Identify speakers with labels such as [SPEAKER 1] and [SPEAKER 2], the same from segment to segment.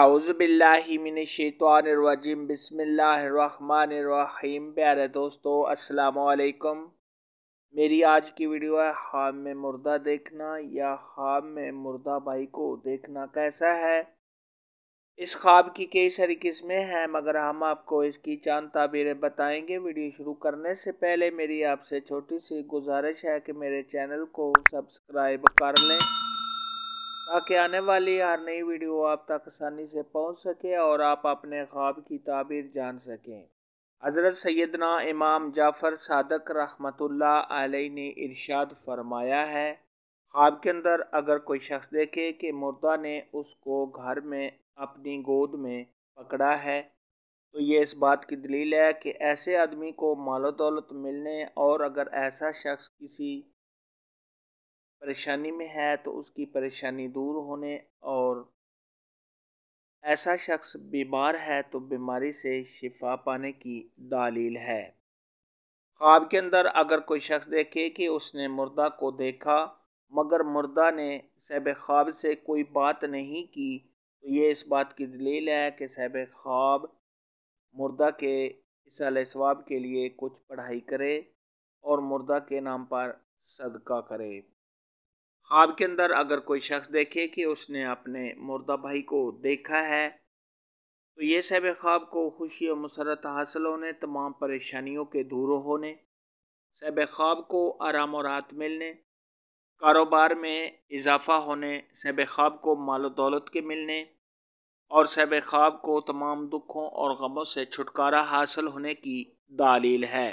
[SPEAKER 1] आउज़बिल्लिमिनशैतरजीम बसमीम प्यारे दोस्तों अस्सलाम मेरी आज की वीडियो है ख्वाब में मुर्दा देखना या ख्वाब में मुर्दा भाई को देखना कैसा है इस ख्वाब की कई सारी किस्में हैं मगर हम आपको इसकी चांद ताबीरें बताएंगे वीडियो शुरू करने से पहले मेरी आपसे छोटी सी गुजारिश है कि मेरे चैनल को सब्सक्राइब कर लें ताकि आने वाली हर नई वीडियो आप तक आसानी से पहुंच सके और आप अपने ख्वाब की ताबीर जान सकें हज़रत सैदना इमाम जाफ़र सादक रहमत अलैह ने इरशाद फरमाया है ख्वाब के अंदर अगर कोई शख्स देखे कि मुर्दा ने उसको घर में अपनी गोद में पकड़ा है तो ये इस बात की दलील है कि ऐसे आदमी को मालो दौलत मिलने और अगर ऐसा शख्स किसी परेशानी में है तो उसकी परेशानी दूर होने और ऐसा शख्स बीमार है तो बीमारी से शिफा पाने की दालील है ख्वाब के अंदर अगर कोई शख्स देखे कि उसने मुर्दा को देखा मगर मुर्दा ने सहब ख्वाब से कोई बात नहीं की तो ये इस बात की दलील है कि सहब ख्वाब मुर्दा के इसल स्वाब के लिए कुछ पढ़ाई करे और मुर्दा के नाम पर सदका करे ख्वाब के अंदर अगर कोई शख्स देखे कि उसने अपने मुर्दा भाई को देखा है तो ये सैब ख्वाब को खुशी और मसरत हासिल होने तमाम परेशानियों के दूर होने सैब ख्वाब को आराम और रात मिलने कारोबार में इजाफा होने सैब ख्वाब को माल दौलत के मिलने और सहब ख्वाब को तमाम दुखों और गमों से छुटकारा हासिल होने की दालील है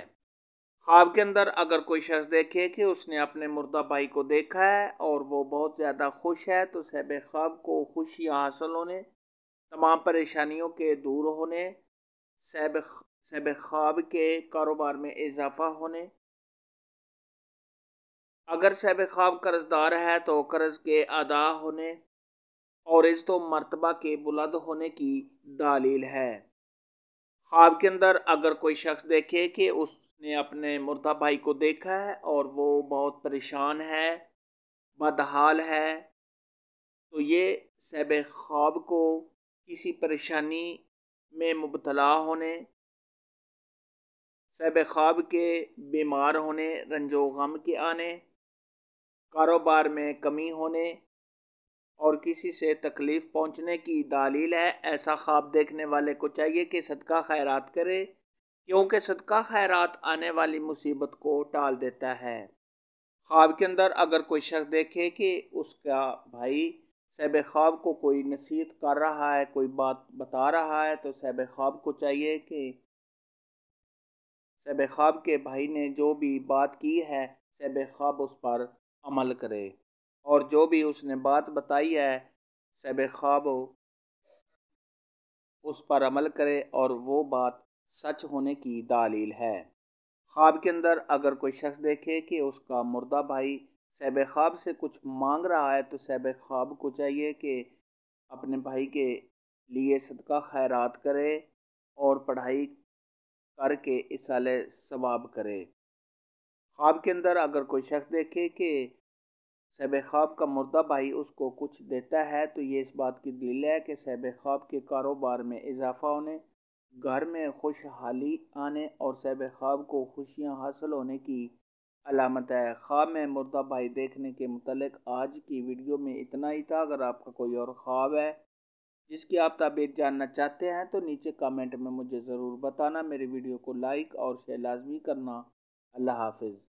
[SPEAKER 1] ख्वाब के अंदर अगर कोई शख्स देखे कि उसने अपने मुर्दा भाई को देखा है और वो बहुत ज़्यादा खुश है तो सहब ख्वाब को खुशियाँ हासिल होने तमाम परेशानियों के दूर होने सहब सहब ख्वाब के कारोबार में इजाफा होने अगर सहब ख्वाब कर्जदार है तो कर्ज के अदा होने और इस तो मरतबा के बुलंद होने की दलील है ख्वाब के अंदर अगर कोई शख्स देखे कि उस ने अपने मुर्दा भाई को देखा है और वो बहुत परेशान है बदहाल है तो ये सैब ख्वाब को किसी परेशानी में मुबतला होने सैब ख्वाब के बीमार होने रंजो गम के आने कारोबार में कमी होने और किसी से तकलीफ़ पहुंचने की दालील है ऐसा ख्वाब देखने वाले को चाहिए कि सदका खैरात करे क्योंकि सदका खैरात आने वाली मुसीबत को टाल देता है ख्वाब के अंदर अगर कोई शख्स देखे कि उसका भाई सैब ख्वाब को कोई नसीहत कर रहा है कोई बात बता रहा है तो सैब ख्वाब को चाहिए कि सैब ख्वाब के भाई ने जो भी बात की है सैब ख्वाब उस पर अमल करे और जो भी उसने बात बताई है सैब ख्वाब उस पर अमल करे और वो बात सच होने की दालील है ख्वाब के अंदर अगर कोई शख्स देखे कि उसका मुर्दा भाई सैब ख्वाब से कुछ मांग रहा है तो सैब ख्वाब को चाहिए कि अपने भाई के लिए सदका खैरात करे और पढ़ाई करके इसाले सवाब करे ख्वाब के अंदर अगर कोई शख्स देखे कि सैब ख्वाब का मुर्दा भाई उसको कुछ देता है तो ये इस बात की दलील है कि सैब ख्वाब के कारोबार में इजाफा होने घर में खुशहाली आने और सैब ख्वाब को खुशियाँ हासिल होने की अलामत है ख्वाब में मुर्दा भाई देखने के मतलब आज की वीडियो में इतना ही था अगर आपका कोई और ख्वाब है जिसकी आप तबीयत जानना चाहते हैं तो नीचे कमेंट में मुझे ज़रूर बताना मेरी वीडियो को लाइक और शेयर लाजमी करना अल्लाह हाफिज़